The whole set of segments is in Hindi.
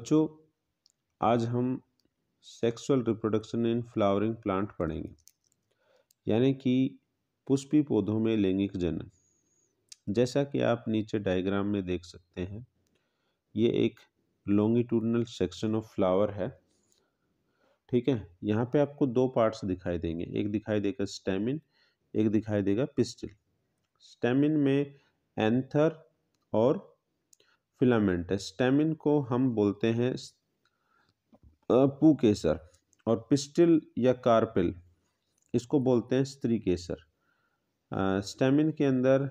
बच्चों आज हम sexual reproduction in flowering plant पढ़ेंगे यानी कि पुष्पी पौधों में लैंगिक जनन जैसा कि आप नीचे डायग्राम में देख सकते हैं ये एक लॉन्गिट्यूडनल सेक्शन ऑफ फ्लावर है ठीक है यहाँ पे आपको दो पार्ट्स दिखाई देंगे एक दिखाई देगा स्टेमिन एक दिखाई देगा पिस्टिल स्टेमिन में एंथर और फिलामेंट है स्टेमिन को हम बोलते हैं पू केसर और पिस्टिल या कार्पिल इसको बोलते हैं स्त्री केसर स्टेमिन के अंदर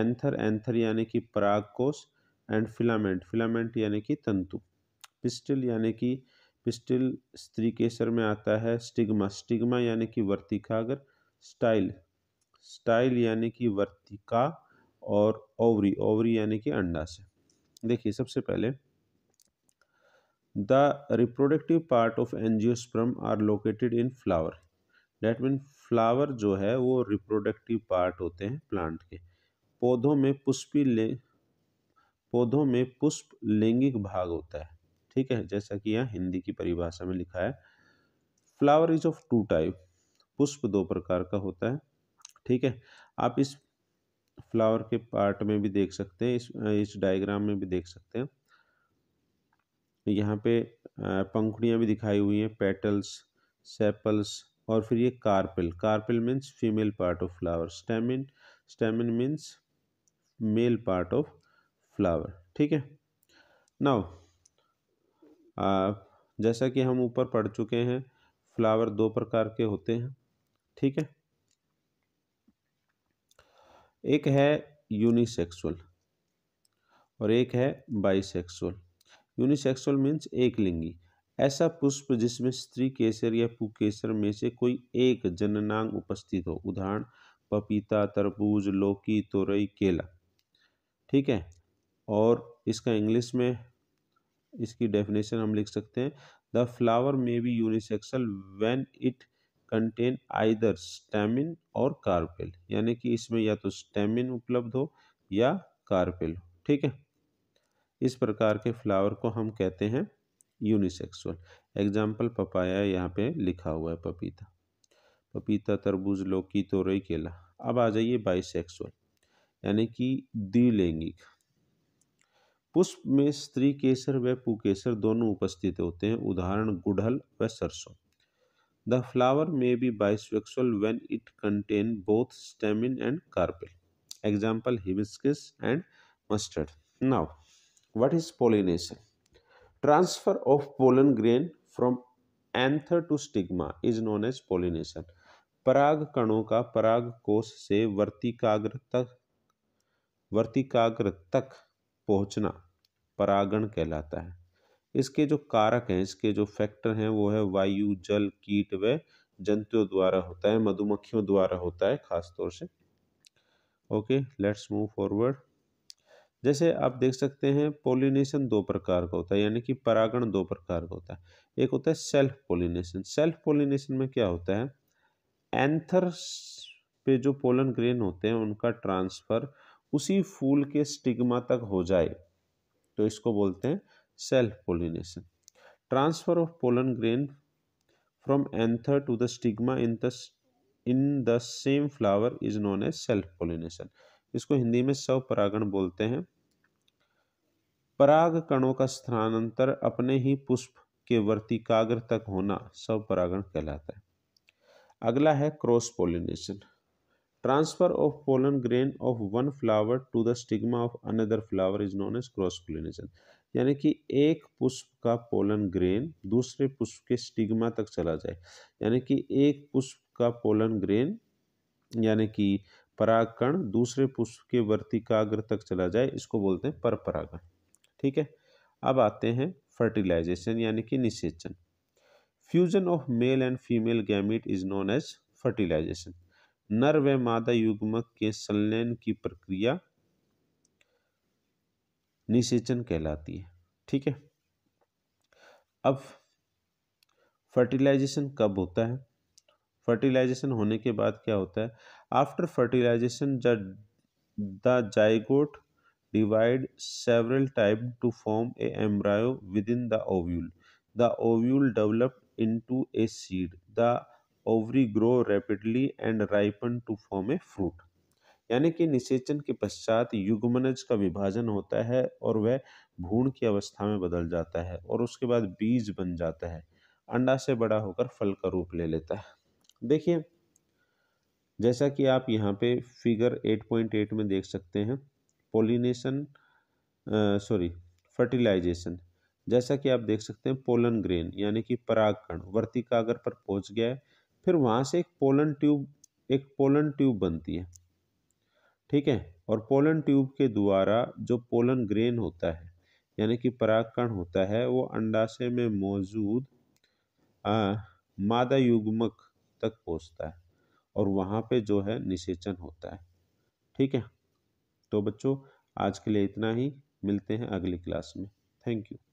एंथर एंथर यानी कि पराग कोश एंड फिलामेंट फिलामेंट यानी कि तंतु पिस्टिल यानी कि पिस्टिल स्त्री केसर में आता है स्टिग्मा स्टिग्मा यानी कि वर्तिकागर स्टाइल स्टाइल यानी कि वर्तिका और ओवरी ओवरी यानी कि अंडाशय देखिए सबसे पहले the reproductive part of angiosperm are located in flower that mean flower जो है वो रिप्रोडक्टिव पार्ट होते हैं प्लांट के पौधों में पुष्पी ले पौधों में पुष्प लैंगिक भाग होता है ठीक है जैसा कि यहाँ हिंदी की परिभाषा में लिखा है flower is of two type पुष्प दो प्रकार का होता है ठीक है आप इस फ्लावर के पार्ट में भी देख सकते हैं इस इस डायग्राम में भी देख सकते हैं यहाँ पे पंखुड़ियाँ भी दिखाई हुई हैं पेटल्स सेपल्स और फिर ये carpel carpel means female part of flower stamen stamen means male part of flower ठीक है नाउ जैसा कि हम ऊपर पढ़ चुके हैं फ्लावर दो प्रकार के होते हैं ठीक है एक है यूनिसेक्सुअल और एक है बाइसेक्सुअल यूनिसेक्सुअल मीन्स एक लिंगी ऐसा पुष्प जिसमें स्त्री केसर या पुकेसर में से कोई एक जननांग उपस्थित हो उदाहरण पपीता तरबूज लौकी तोरई केला ठीक है और इसका इंग्लिश में इसकी डेफिनेशन हम लिख सकते हैं the flower may be unisexual when it contain either stamen और कार्पेल यानी कि इसमें या तो स्टेमिन उपलब्ध हो या कार्पेल हो ठीक है इस प्रकार के फ्लावर को हम कहते हैं यूनिसेक्सुअल एग्जाम्पल पपाया यहाँ पे लिखा हुआ है पपीता पपीता तरबूज लौकी तोरई केला अब आ जाइए बाइसेक्सुअल यानी कि द्विलैंगिक पुष्प में स्त्री केसर व पुकेसर दोनों उपस्थित होते हैं उदाहरण गुड़हल व सरसों the flower may be bisexual when it contain both stamen and carpel example hibiscus and mustard now what is pollination transfer of pollen grain from anther to stigma is known as pollination पराग कणों का पराग कोष से वर्तिकाग्र तक वर्तिकाग्र तक पहुंचना परागण कहलाता है इसके जो कारक हैं इसके जो फैक्टर हैं वो है वायु जल कीट व जंतुओं द्वारा होता है मधुमक्खियों द्वारा होता है खास तौर से ओके लेट्स मूव फॉरवर्ड जैसे आप देख सकते हैं पोलिनेशन दो प्रकार का होता है यानी कि परागण दो प्रकार का होता है एक होता है सेल्फ पोलिनेशन सेल्फ पोलिनेशन में क्या होता है एंथर पे जो पोलन ग्रेन होते हैं उनका ट्रांसफ़र उसी फूल के स्टिग्मा तक हो जाए तो इसको बोलते हैं self pollination transfer of pollen grain from anther to the stigma in the in the same flower is known as self pollination इसको हिंदी में सव परागण बोलते हैं पराग कणों का स्थानांतर अपने ही पुष्प के वर्तिकाग्र तक होना सव परागण कहलाता है अगला है cross pollination transfer of pollen grain of one flower to the stigma of another flower is known as cross pollination यानी कि एक पुष्प का पोलन ग्रेन दूसरे पुष्प के स्टिग्मा तक चला जाए यानी कि एक पुष्प का पोलन ग्रेन यानी कि परागकण दूसरे पुष्प के वर्तिकाग्र तक चला जाए इसको बोलते हैं परागण ठीक है अब आते हैं फर्टिलाइजेशन यानी कि निषेचन fusion of male and female gamete is known as fertilization नर व मादा युग्मक के संलयन की प्रक्रिया निषेचन कहलाती है ठीक है अब फर्टिलाइजेशन कब होता है फर्टिलाइजेशन होने के बाद क्या होता है after fertilization the zygote divide several type to form a embryo within the ovule the ovule develop into a seed the ovary grow rapidly and ripen to form a fruit यानी कि निषेचन के पश्चात युग्मनज का विभाजन होता है और वह भ्रूण की अवस्था में बदल जाता है और उसके बाद बीज बन जाता है अंडा से बड़ा होकर फल का रूप ले लेता है देखिए जैसा कि आप यहाँ पे फिगर 8.8 में देख सकते हैं पोलिनेशन सॉरी फर्टिलाइजेशन जैसा कि आप देख सकते हैं पोलन ग्रेन यानी कि परागकण वर्तिकागर पर पहुंच गया है फिर वहाँ से एक पोलन ट्यूब एक पोलन ट्यूब बनती है ठीक है और पोलन ट्यूब के द्वारा जो पोलन ग्रेन होता है यानी कि परागकण होता है वो अंडाशय में मौजूद मादा युग्मक तक पहुंचता है और वहाँ पे जो है निषेचन होता है ठीक है तो बच्चों आज के लिए इतना ही मिलते हैं अगली क्लास में थैंक यू